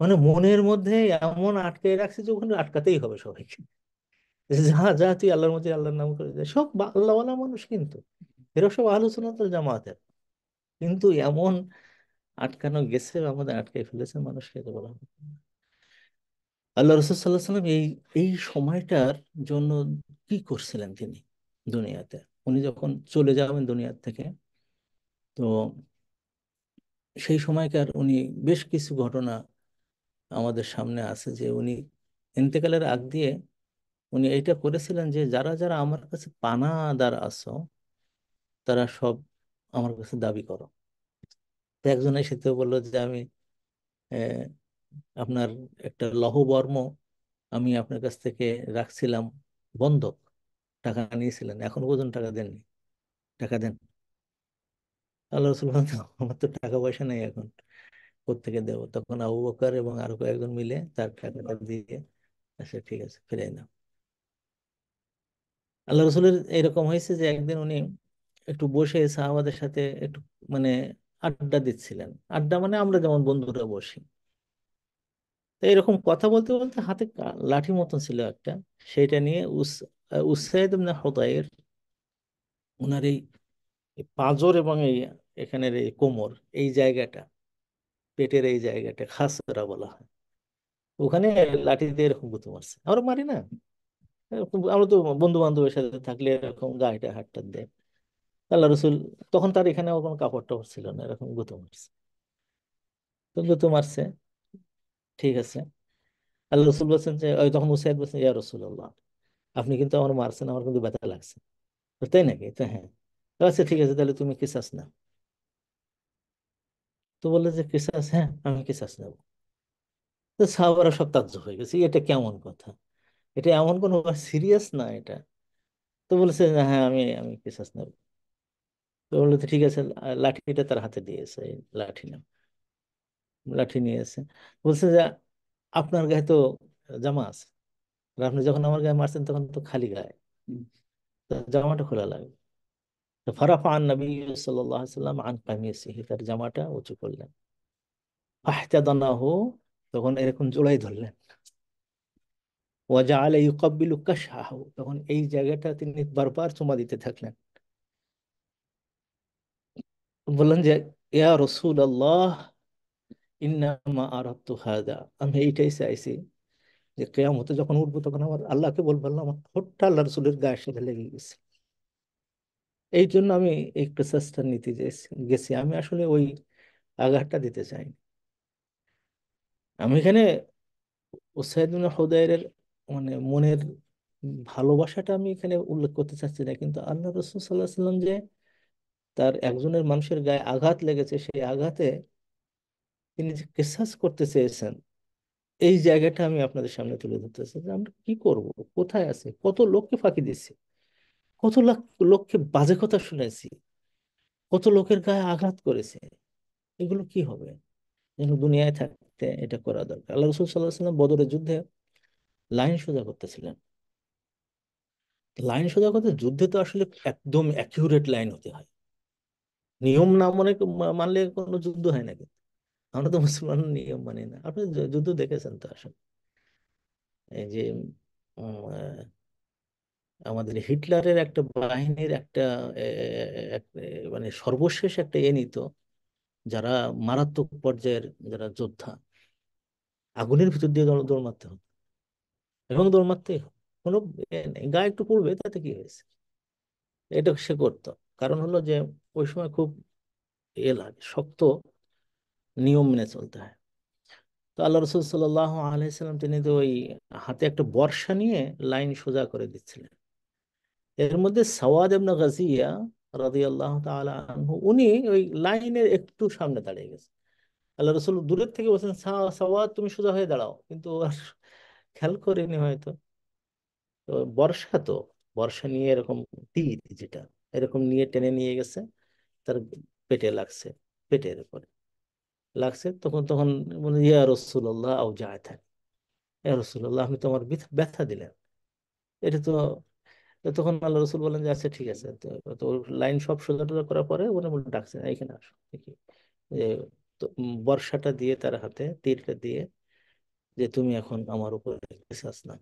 মানে মনের মধ্যে এমন আটকে রাখছে যে ওখানে আটকাতেই হবে সবাইকে যা যা তুই আল্লাহর মধ্যে আল্লাহর নাম করে সব আল্লাহওয়ালা মানুষ কিন্তু এরা সব আলোচনাতাল জামাতের কিন্তু এমন আটকানো গেছে আমাদের আটকে ফেলেছে মানুষকে তো বলা আল্লাহ রসুল সাল্লাহ সাল্লাম এই এই সময়টার জন্য কি করছিলেন তিনি দুনিয়াতে উনি যখন চলে যাবেন দুনিয়ার থেকে তো সেই সময়কার উনি বেশ কিছু ঘটনা আমাদের সামনে আছে যে উনি ইন্তেকালের আগ দিয়ে উনি এটা করেছিলেন যে যারা যারা আমার কাছে পানাদার আছো তারা সব আমার কাছে দাবি করো একজনের সাথে বললো যে আমি আপনার একটা লহ বর্ম আমি আপনার কাছ থেকে রাখছিলাম বন্ধক টাকা নিয়েছিলেন এখন পর্যন্ত টাকা দেননি টাকা দেন আল্লাহ আমার তো টাকা পয়সা নেই এখন কোথেকে দেবো তখন আবু বকর এবং আরো কয়েকজন মিলে তার টাকাটা দিয়ে আচ্ছা ঠিক আছে ফিরে নাও আল্লাহ রসুলের এরকম হয়েছে যে একদিন উনি একটু বসে সাহাবাদের সাথে একটু মানে আড্ডা দিচ্ছিলেন আড্ডা মানে আমরা যেমন বন্ধুরা বসি তো এরকম কথা বলতে বলতে হাতে লাঠি মতন ছিল একটা সেটা নিয়ে উস উসাইদ হদায়ের ওনার এই পাঁজর এবং এই এখানের এই কোমর এই জায়গাটা পেটের এই জায়গাটা খাসরা বলা হয় ওখানে লাঠি দিয়ে এরকম গুঁতো মারছে আমরা মারি না হ্যাঁ, আমরা তো বন্ধু বান্ধবের সাথে থাকলে এরকম গায়েটা হাটটা দেয় আল্লাহ রসুল তখন তার এখানে কোনো কাপড় টাপড় ছিল না এরকম গুঁতো মারছে তো গুঁতো মারছে ঠিক আছে আল্লাহ রসুল বলছেন যে ওই তখন উসাইদ বলছেন ইয়া রসুল আল্লাহ আপনি কিন্তু আমার মারছেন আমার কিন্তু ব্যথা লাগছে তাই নাকি তো হ্যাঁ আচ্ছা ঠিক আছে তাহলে তুমি কিসাস না তো বললে যে কিসাস হ্যাঁ আমি কিসাস নেব তো সাহাবারা সব তাজ্য হয়ে গেছে এটা কেমন কথা এটা এমন কোনো সিরিয়াস না এটা তো বলেছে হ্যাঁ আমি আমি কিসাস নেব তো বললো ঠিক আছে লাঠিটা তার হাতে দিয়েছে লাঠি নাম লাঠি নিয়েছে বলছে যে আপনার গায়ে তো জামা আছে আপনি যখন আমার গায়ে মারছেন তখন তো খালি গায়ে জামাটা খোলা লাগবে ফারাফা আন নবী সাল্লাহ সাল্লাম আন কামিয়েছি তার জামাটা উঁচু করলেন ফাহতাদানাহু তখন এরকম জোড়াই ধরলেন ওয়াজা আল ইউকাবিলুকা তখন এই জায়গাটা তিনি বারবার চুমা দিতে থাকলেন বললেন যে ইয়া রসুল আল্লাহ ইন্নামা আর হাদা আমি এইটাই চাইছি যে কেয়ামতে যখন উঠবো তখন আমার আল্লাহকে বলবো আমার ঠোঁটটা আল্লাহ রসুলের গায়ের সাথে লেগে গেছে এই জন্য আমি এই প্রসেসটা নিতে গেছি আমি আসলে ওই আঘাতটা দিতে চাইনি আমি এখানে ওসাইদুল হুদায়ের মানে মনের ভালোবাসাটা আমি এখানে উল্লেখ করতে চাচ্ছি না কিন্তু আল্লাহ রসুল সাল্লাহ সাল্লাম যে তার একজনের মানুষের গায়ে আঘাত লেগেছে সেই আঘাতে তিনি যে কেসাস করতে চেয়েছেন এই জায়গাটা আমি আপনাদের সামনে তুলে ধরতে চাই যে আমরা কি করব কোথায় আছে কত লোককে ফাঁকি দিচ্ছি কত লাখ লোককে বাজে কথা শুনেছি কত লোকের গায়ে আঘাত করেছে এগুলো কি হবে যেন দুনিয়ায় থাকতে এটা করা দরকার আল্লাহ রসুল সাল্লাহ সাল্লাম বদরের যুদ্ধে লাইন সোজা করতেছিলেন লাইন সোজা করতে যুদ্ধে তো আসলে একদম অ্যাকিউরেট লাইন হতে হয় নিয়ম না মনে মানলে কোনো যুদ্ধ হয় না কিন্তু আমরা তো মুসলমান নিয়ম মানি না আপনি যুদ্ধ দেখেছেন তো আসলে এই যে আমাদের হিটলারের একটা বাহিনীর একটা মানে সর্বশেষ একটা এ নিত যারা মারাত্মক পর্যায়ের যারা যোদ্ধা আগুনের ভিতর দিয়ে দৌড় মারতে হতো এবং দৌড় মারতে কোনো গা একটু পড়বে তাতে কি হয়েছে এটা সে করতো কারণ হলো যে ওই সময় খুব এ লাগে শক্ত নিয়ম মেনে চলতে হয় তো আল্লাহ রসুল সাল্লাহ আলহিসাম তিনি তো ওই হাতে একটা বর্ষা নিয়ে লাইন সোজা করে দিচ্ছিলেন এর মধ্যে সওয়াদ এবনা গাজিয়া রাজি আল্লাহ আনহু উনি ওই লাইনের একটু সামনে দাঁড়িয়ে গেছে আল্লাহ রসুল দূরের থেকে বলছেন সওয়াদ তুমি সোজা হয়ে দাঁড়াও কিন্তু খেয়াল করিনি হয়তো তো বর্ষা তো বর্ষা নিয়ে এরকম তীর যেটা এরকম নিয়ে টেনে নিয়ে গেছে তার পেটে লাগছে পেটের উপরে লাগছে তখন তখন ইয়া রসুল্লাহ আও যায় থাকে ইয়া রসুল্লাহ আমি তোমার ব্যথা দিলেন এটা তো তখন আল্লাহ রসুল বলেন যে আচ্ছা ঠিক আছে তো লাইন সব সোজা টোজা করার পরে মনে মনে ডাকছে এখানে আসো দেখি যে বর্ষাটা দিয়ে তার হাতে তীরটা দিয়ে যে তুমি এখন আমার উপরে কিসাস না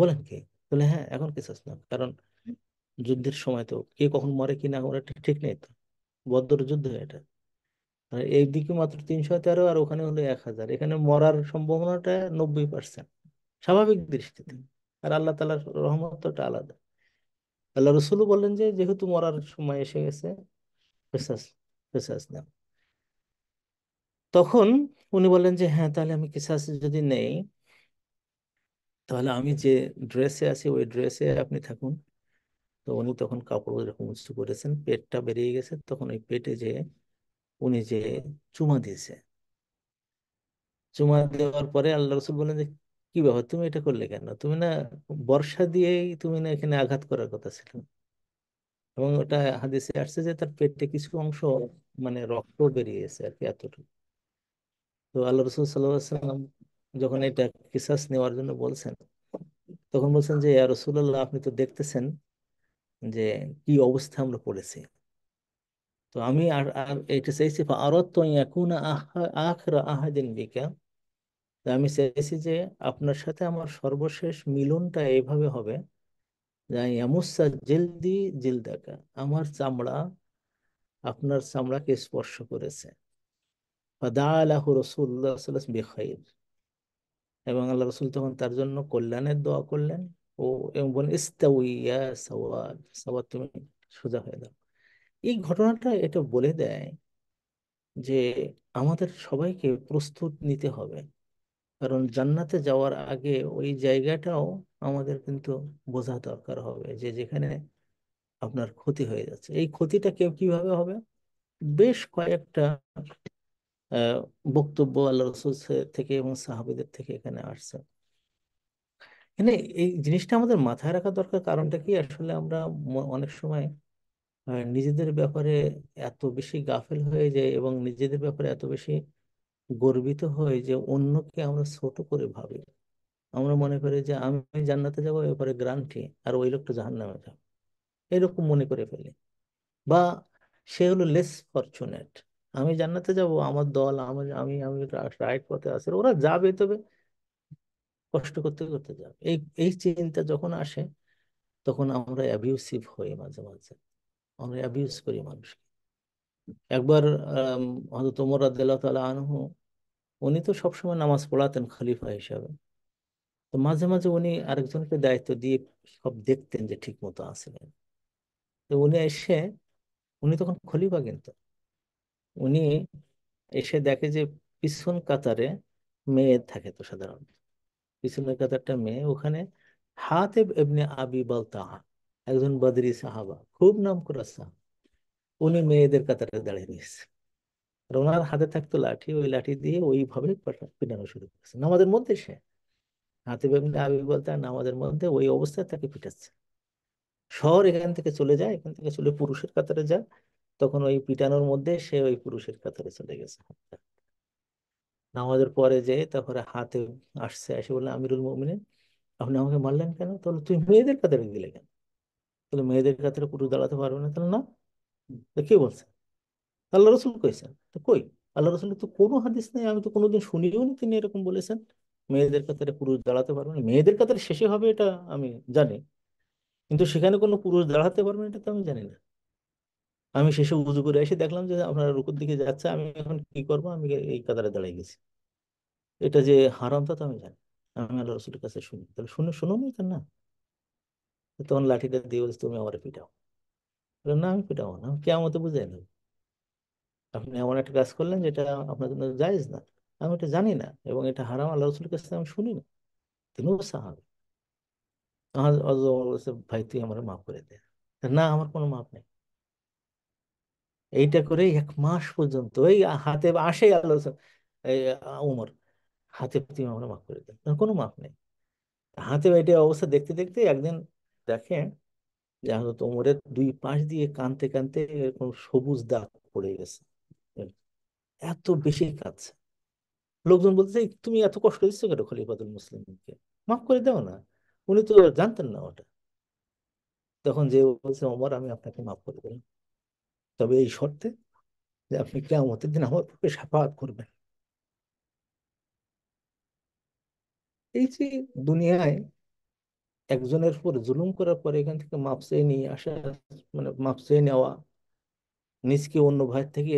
বলেন কি বলে হ্যাঁ এখন কিসাস না কারণ যুদ্ধের সময় তো কে কখন মরে কি না মরে ঠিক নেই তো বদ্র যুদ্ধ এটা এইদিকে মাত্র তিনশো তেরো আর ওখানে হলো এক হাজার এখানে মরার সম্ভাবনাটা নব্বই পার্সেন্ট স্বাভাবিক দৃষ্টিতে আর আল্লাহ তালার রহমতটা আলাদা আল্লাহ রসুল বললেন যে যেহেতু মরার সময় এসে গেছে তখন উনি বলেন যে হ্যাঁ তাহলে আমি কিসাস যদি নেই তাহলে আমি যে ড্রেসে আছি ওই ড্রেসে আপনি থাকুন তো উনি তখন কাপড় এরকম উঁচু করেছেন পেটটা বেরিয়ে গেছে তখন ওই পেটে যে উনি যে চুমা দিয়েছে চুমা দেওয়ার পরে আল্লাহ রসুল বলেন যে কি ব্যাপার তুমি এটা করলে কেন তুমি না বর্ষা দিয়েই তুমি না এখানে আঘাত করার কথা ছিল এবং ওটা হাদিসে আসছে যে তার পেটে কিছু অংশ মানে রক্ত বেরিয়েছে আর কি এতটুকু তো আল্লাহ রসুল সাল্লাম যখন এটা কিসাস নেওয়ার জন্য বলছেন তখন বলছেন যে রসুল্লাহ আপনি তো দেখতেছেন যে কি অবস্থা আমরা পড়েছি তো আমি আর আর এটা চাইছি আরত আখরা আহাদিন বিকা আমি চাইছি যে আপনার সাথে আমার সর্বশেষ মিলনটা এইভাবে হবে ইয়ামুসা জেলদি জিলদাকা আমার চামড়া আপনার চামড়াকে স্পর্শ করেছে এবং আল্লাহ রসুল তখন তার জন্য কল্যাণের দোয়া করলেন ও এবং বলেন ইস্তাউইয়া তুমি সোজা হয়ে দাও এই ঘটনাটা এটা বলে দেয় যে আমাদের সবাইকে প্রস্তুত নিতে হবে কারণ জান্নাতে যাওয়ার আগে ওই জায়গাটাও আমাদের কিন্তু বোঝা দরকার হবে যে যেখানে আপনার ক্ষতি হয়ে যাচ্ছে এই ক্ষতিটা কেউ কিভাবে হবে বেশ কয়েকটা বক্তব্য আল্লাহ রসুল থেকে এবং সাহাবিদের থেকে এখানে আসছে এখানে এই জিনিসটা আমাদের মাথায় রাখা দরকার কারণটা কি আসলে আমরা অনেক সময় নিজেদের ব্যাপারে এত বেশি গাফেল হয়ে যায় এবং নিজেদের ব্যাপারে এত বেশি গর্বিত হয় যে অন্যকে আমরা ছোট করে ভাবি আমরা মনে করি যে আমি জান্নাতে যাবো ব্যাপারে গ্রান্টি আর ওই লোকটা জাহান্নামে যাবো এরকম মনে করে ফেলি বা সে হলো লেস ফরচুনেট আমি জান্নাতে যাব আমার দল আমার আমি আমি রাইট পথে আছে ওরা যাবে তবে কষ্ট করতে করতে যাবে এই এই চিন্তা যখন আসে তখন আমরা অ্যাবিউসিভ হই মাঝে মাঝে আমরা অ্যাবিউজ করি মানুষকে একবার হজরত ওমর রাদিয়াল্লাহু তাআলা আনহু উনি তো সবসময় নামাজ পড়াতেন খলিফা হিসাবে তো মাঝে মাঝে উনি আরেকজনকে দায়িত্ব দিয়ে সব দেখতেন যে ঠিক মতো আসলেন তো উনি এসে উনি তখন খলিফা কিন্তু উনি এসে দেখে যে পিছন কাতারে মেয়ে থাকে তো সাধারণত পিছনের কাতারটা মেয়ে ওখানে হাতেব এমনি আবি তাহা একজন বদরি সাহাবা খুব নাম করা উনি মেয়েদের কাতারে দাঁড়িয়ে নিয়েছে ওনার হাতে থাকতো লাঠি ওই লাঠি দিয়ে ওইভাবে পিটানো শুরু করেছে নামাজের মধ্যে সে হাতে বেমনি আবি বলতে নামাজের মধ্যে ওই অবস্থায় তাকে পিটাচ্ছে শহর এখান থেকে চলে যায় এখান থেকে চলে পুরুষের কাতারে যায় তখন ওই পিটানোর মধ্যে সে ওই পুরুষের কাতারে চলে গেছে নামাজের পরে যে তারপরে হাতে আসছে এসে বললেন আমিরুল মমিনের আপনি আমাকে মারলেন কেন তাহলে তুই মেয়েদের কাতারে দিলে কেন তাহলে মেয়েদের কাতারে পুরুষ দাঁড়াতে পারবে না তাহলে না কে বলছে আল্লাহ রসুল কইছেন তো কই আল্লাহ রসুল তো কোনো হাদিস নেই আমি তো কোনোদিন শুনিও নি তিনি এরকম বলেছেন মেয়েদের কাতারে পুরুষ দাঁড়াতে পারবে না মেয়েদের কাতারে শেষে হবে এটা আমি জানি কিন্তু সেখানে কোনো পুরুষ দাঁড়াতে পারবে না এটা তো আমি জানি না আমি শেষে উজু করে এসে দেখলাম যে আপনারা রুকুর দিকে যাচ্ছে আমি এখন কি করবো আমি এই কাতারে দাঁড়াই গেছি এটা যে হারাম তা তো আমি জানি আমি আল্লাহ রসুলের কাছে শুনি তাহলে শুনে শুনো নি তার না তখন লাঠিটা দিয়ে বলছি তুমি আমার পিটাও না আমি পিটাবো না আমি কেমন বুঝাই নেব আপনি এমন একটা কাজ করলেন যেটা আপনার জন্য জায়েজ না আমি এটা জানি না এবং এটা হারাম আল্লাহ রসুলের কাছে আমি শুনি না তিনিও সাহাবে ভাই তুই আমার মাফ করে দে না আমার কোনো মাপ নেই এইটা করে এক মাস পর্যন্ত এই হাতে আসে আলোচনা উমর হাতে আমরা মাফ করে দেন কোনো মাফ নেই হাতে এটা অবস্থা দেখতে দেখতে একদিন দেখেন যে হজরত ওমরের দুই পাশ দিয়ে কানতে কানতে এরকম সবুজ দাগ পড়ে গেছে এত বেশি কাঁদছে লোকজন বলতেছে তুমি এত কষ্ট দিচ্ছ কেন খলিফাতুল মুসলিমকে মাফ করে দাও না উনি তো জানতেন না ওটা তখন যে বলছে ওমর আমি আপনাকে মাফ করে দিলাম তবে এই শর্তে যে আপনি কেয়ামতের দিন আমার পক্ষে সাফাত করবেন এই যে দুনিয়ায় একজনের পর জুলুম করার পরে এখান থেকে মাপ চেয়ে নিয়ে আসা মানে মাপ চেয়ে নেওয়া নিজকে অন্য ভাইয়ের থেকে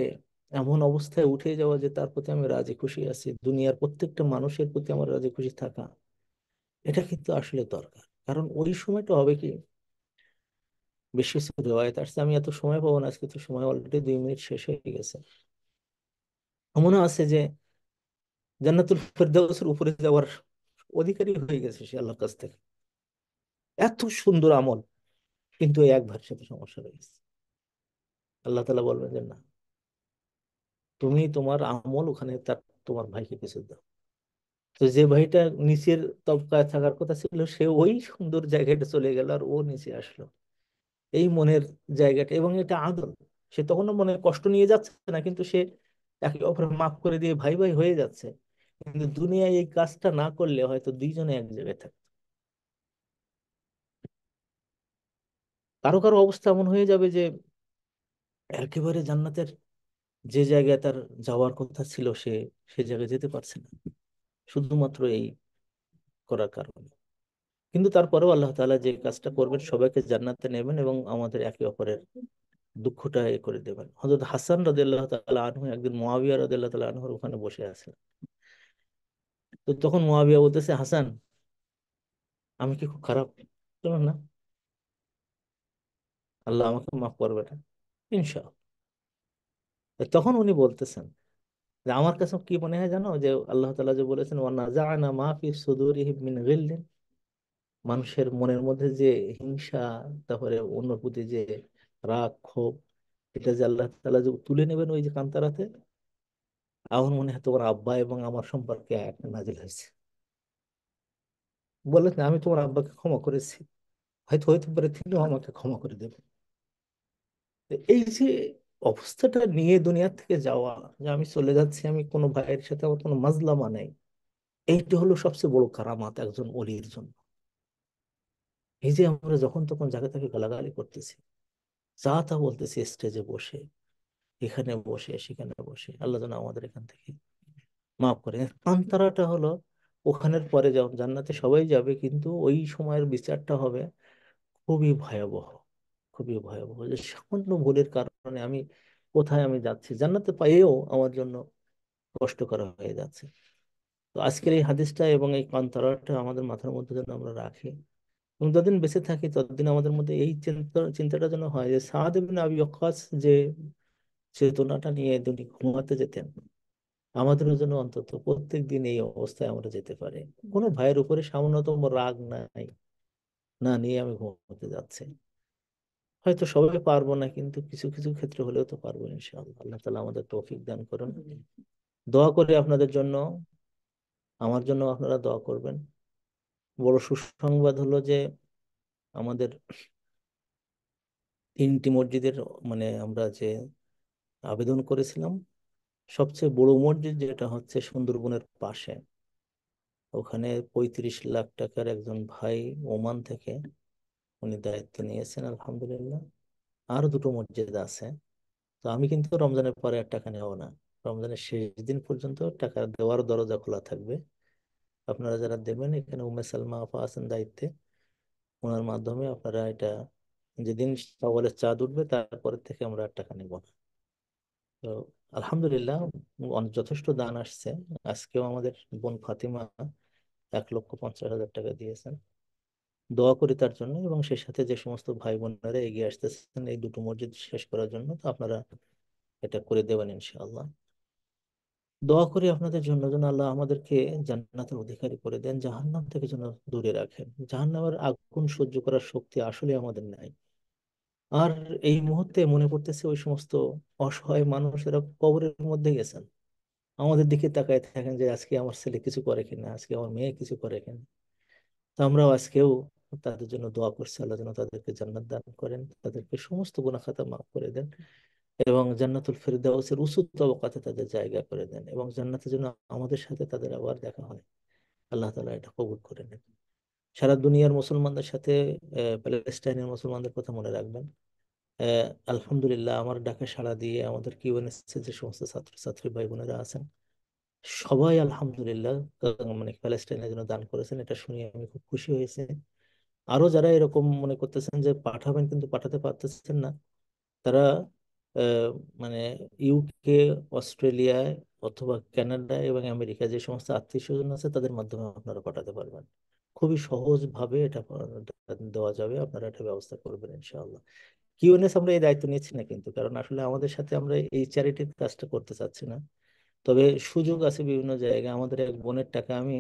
এমন অবস্থায় উঠে যাওয়া যে তার প্রতি আমি রাজি খুশি আছি দুনিয়ার প্রত্যেকটা মানুষের প্রতি আমার রাজি খুশি থাকা এটা কিন্তু আসলে দরকার কারণ ওই সময়টা হবে কি বেশ কিছু রেওয়ায়ত আসছে আমি এত সময় পাবো না আজকে তো সময় অলরেডি দুই মিনিট শেষ হয়ে গেছে মনে আছে যে জান্নাতুল ফেরদাউসের উপরে যাওয়ার অধিকারী হয়ে গেছে সে আল্লাহর কাছ থেকে এত সুন্দর আমল কিন্তু এক ভাইয়ের সাথে সমস্যা রয়েছে আল্লাহ তালা বলবেন যে না তুমি তোমার আমল ওখানে তার তোমার ভাইকে কিছু দাও তো যে ভাইটা নিচের তবকায় থাকার কথা ছিল সে ওই সুন্দর জায়গাটা চলে গেল আর ও নিচে আসলো এই মনের জায়গাটা এবং এটা আদর সে তখনও মনে কষ্ট নিয়ে যাচ্ছে না কিন্তু সে একে অপরের মাফ করে দিয়ে ভাই ভাই হয়ে যাচ্ছে কিন্তু দুনিয়ায় এই কাজটা না করলে হয়তো দুইজনে এক জায়গায় থাকে কারো কারো অবস্থা এমন হয়ে যাবে যে একেবারে জান্নাতের যে জায়গায় তার যাওয়ার কথা ছিল সে সে জায়গায় যেতে পারছে না শুধুমাত্র এই করার কারণে কিন্তু তারপরেও আল্লাহ তালা যে কাজটা করবেন সবাইকে জান্নাতে নেবেন এবং আমাদের একে অপরের দুঃখটা এ করে দেবেন হজরত হাসান আল্লাহ তালা আনহু একদিন মহাবিয়া আল্লাহ তালা আনহুর ওখানে বসে আছেন তো তখন মহাবিয়া বলতেছে হাসান আমি কি খুব খারাপ বললাম না আল্লাহ আমাকে মাফ করবে না ইনশা তখন উনি বলতেছেন যে আমার কাছে কি মনে হয় জানো যে আল্লাহ তালা যে বলেছেন ওয়ানা জানা মাফি সুদুরি মিন গিল্লিন মানুষের মনের মধ্যে যে হিংসা তারপরে অন্য প্রতি যে রাগ ক্ষোভ এটা যে আল্লাহ তালা যে তুলে নেবেন ওই যে কান্তারাতে আমার মনে হয় তোমার আব্বা এবং আমার সম্পর্কে একটা নাজিল হয়েছে বলে আমি তোমার আব্বাকে ক্ষমা করেছি হয়তো হইতে পারে তিনিও আমাকে ক্ষমা করে দেবেন এই যে অবস্থাটা নিয়ে দুনিয়ার থেকে যাওয়া যে আমি চলে যাচ্ছি আমি কোনো ভাইয়ের সাথে আমার কোনো মাজলামা নাই এইটা হলো সবচেয়ে বড় কারামাত একজন অলির জন্য এই যে আমরা যখন তখন জায়গা থেকে গালাগালি করতেছি যা তা বলতেছি স্টেজে বসে এখানে বসে সেখানে বসে আল্লাহ যেন আমাদের এখান থেকে মাফ করে কান্তারাটা হলো ওখানের পরে জান্নাতে সবাই যাবে কিন্তু ওই সময়ের বিচারটা হবে খুবই ভয়াবহ খুবই ভয়াবহ যে সামান্য ভুলের কারণে আমি কোথায় আমি যাচ্ছি জান্নাতে পাইয়েও আমার জন্য কষ্ট করা হয়ে যাচ্ছে তো আজকের এই হাদিসটা এবং এই কান্তারাটা আমাদের মাথার মধ্যে যেন আমরা রাখি এবং যতদিন বেঁচে থাকি ততদিন আমাদের মধ্যে এই চিন্তা চিন্তাটা যেন হয় যে সাদ ইবনে আবি ওয়াক্কাস যে চেতনাটা নিয়ে তিনি ঘুমাতে যেতেন আমাদের জন্য অন্তত প্রত্যেক দিন এই অবস্থায় আমরা যেতে পারে কোনো ভাইয়ের উপরে সামান্যতম রাগ নাই না নিয়ে আমি ঘুমাতে যাচ্ছি হয়তো সবাই পারবো না কিন্তু কিছু কিছু ক্ষেত্রে হলেও তো পারবো ইনশাআল্লাহ আল্লাহ তালা আমাদের তৌফিক দান করুন দোয়া করে আপনাদের জন্য আমার জন্য আপনারা দোয়া করবেন বড় সুসংবাদ হলো যে আমাদের তিনটি মসজিদের মানে আমরা যে আবেদন করেছিলাম সবচেয়ে বড় মসজিদ যেটা হচ্ছে সুন্দরবনের পাশে ওখানে পঁয়ত্রিশ লাখ টাকার একজন ভাই ওমান থেকে উনি দায়িত্ব নিয়েছেন আলহামদুলিল্লাহ আর দুটো মসজিদ আছে তো আমি কিন্তু রমজানের পরে আর টাকা নেব না রমজানের শেষ দিন পর্যন্ত টাকা দেওয়ার দরজা খোলা থাকবে আপনারা যারা দেবেন এখানে উমে সালমা আফা আছেন দায়িত্বে ওনার মাধ্যমে আপনারা এটা যেদিন সকালে চাঁদ উঠবে তারপরের থেকে আমরা টাকা নেব না তো আলহামদুলিল্লাহ যথেষ্ট দান আসছে আজকেও আমাদের বোন ফাতিমা এক লক্ষ পঞ্চাশ হাজার টাকা দিয়েছেন দোয়া করি তার জন্য এবং সেই সাথে যে সমস্ত ভাই বোনেরা এগিয়ে আসতেছেন এই দুটো মসজিদ শেষ করার জন্য তো আপনারা এটা করে দেবেন ইনশাআল্লাহ দোয়া করি আপনাদের জন্য যেন আল্লাহ আমাদেরকে জান্নাতের অধিকারী করে দেন জাহান্নাম থেকে যেন দূরে রাখেন জাহান্নামের আগুন সহ্য করার শক্তি আসলে আমাদের নাই আর এই মুহূর্তে মনে পড়তেছে ওই সমস্ত অসহায় মানুষেরা কবরের মধ্যে গেছেন আমাদের দিকে তাকায় থাকেন যে আজকে আমার ছেলে কিছু করে কিনা আজকে আমার মেয়ে কিছু করে কিনা তো আমরাও আজকেও তাদের জন্য দোয়া করছি আল্লাহ যেন তাদেরকে জান্নাত দান করেন তাদেরকে সমস্ত গুনাহ মাফ করে দেন এবং জান্নাতুল ফেরদাউসের উঁচু তবকাতে তাদের জায়গা করে দেন এবং জান্নাতের জন্য আমাদের সাথে তাদের আবার দেখা হয় আল্লাহ তালা এটা কবুল করে নেন সারা দুনিয়ার মুসলমানদের সাথে প্যালেস্টাইনের মুসলমানদের কথা মনে রাখবেন আলহামদুলিল্লাহ আমার ডাকে সাড়া দিয়ে আমাদের কিউএনএসএ যে সমস্ত ছাত্রছাত্রী ভাই বোনেরা আছেন সবাই আলহামদুলিল্লাহ মানে প্যালেস্টাইনের জন্য দান করেছেন এটা শুনিয়ে আমি খুব খুশি হয়েছি আরো যারা এরকম মনে করতেছেন যে পাঠাবেন কিন্তু পাঠাতে পারতেছেন না তারা মানে ইউকে অস্ট্রেলিয়ায় অথবা ক্যানাডা এবং আমেরিকা যে সমস্ত আত্মীয় স্বজন আছে তাদের মাধ্যমে আপনারা পাঠাতে পারবেন খুবই সহজভাবে এটা দেওয়া যাবে আপনারা এটা ব্যবস্থা করবেন ইনশাআল্লাহ কিউএনএস আমরা এই দায়িত্ব নিচ্ছি না কিন্তু কারণ আসলে আমাদের সাথে আমরা এই চ্যারিটির কাজটা করতে চাচ্ছি না তবে সুযোগ আছে বিভিন্ন জায়গায় আমাদের এক বোনের টাকা আমি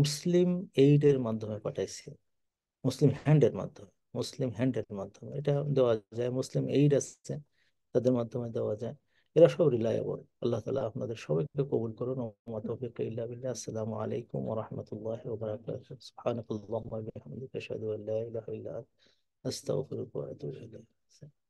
মুসলিম এইডের মাধ্যমে পাঠাইছি মুসলিম হ্যান্ডের মাধ্যমে মুসলিম হ্যান্ডের মাধ্যমে এটা দেওয়া যায় মুসলিম এইড আসছে তাদের মাধ্যমে দেওয়া যায় এরা সব রিলায়েবল আল্লাহ তালা আপনাদের সবাইকে কবুল করুন আসসালামু আলাইকুম ওরহমতুল্লাহ ওবরাকাতুহ আস্তাগফিরুকা ওয়া আতুবু